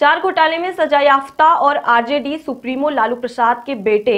चार घोटाले में सजायाफ्ता और आरजेडी सुप्रीमो लालू प्रसाद के बेटे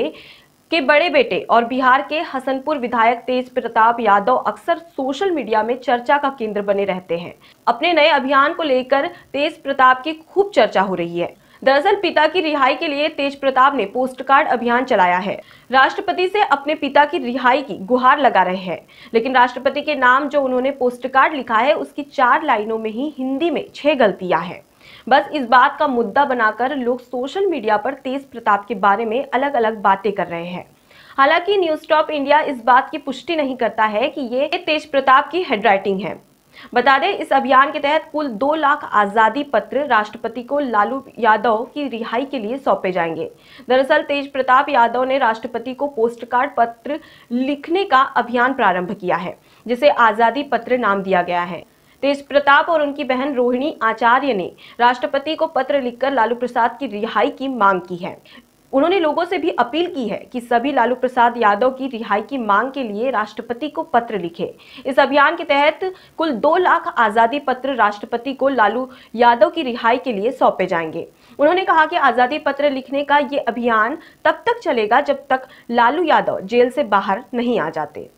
के बड़े बेटे और बिहार के हसनपुर विधायक तेज प्रताप यादव अक्सर सोशल मीडिया में चर्चा का केंद्र बने रहते हैं अपने नए अभियान को लेकर तेज प्रताप की खूब चर्चा हो रही है दरअसल पिता की रिहाई के लिए तेज प्रताप ने पोस्टकार्ड अभियान चलाया है राष्ट्रपति से अपने पिता की रिहाई की गुहार लगा रहे हैं लेकिन राष्ट्रपति के नाम जो उन्होंने पोस्टकार्ड लिखा है उसकी चार लाइनों में ही हिंदी में छह गलतियां हैं बस इस बात का मुद्दा बनाकर लोग सोशल मीडिया पर तेज प्रताप के बारे में अलग अलग बातें कर रहे हैं हालांकि न्यूज टॉप इंडिया इस बात की पुष्टि नहीं करता है कि ये तेज प्रताप की हेडराइटिंग है बता दें इस अभियान के तहत कुल दो लाख आजादी पत्र राष्ट्रपति को लालू यादव की रिहाई के लिए सौंपे जाएंगे दरअसल तेज प्रताप यादव ने राष्ट्रपति को पोस्टकार्ड पत्र लिखने का अभियान प्रारंभ किया है जिसे आजादी पत्र नाम दिया गया है तेज प्रताप और उनकी बहन रोहिणी आचार्य ने राष्ट्रपति को पत्र लिखकर लालू प्रसाद की रिहाई की मांग की है उन्होंने लोगों से भी अपील की है कि सभी लालू प्रसाद यादव की रिहाई की मांग के लिए राष्ट्रपति को पत्र लिखे इस अभियान के तहत कुल दो लाख आज़ादी पत्र राष्ट्रपति को लालू यादव की रिहाई के लिए सौंपे जाएंगे उन्होंने कहा कि आज़ादी पत्र लिखने का ये अभियान तब तक चलेगा जब तक लालू यादव जेल से बाहर नहीं आ जाते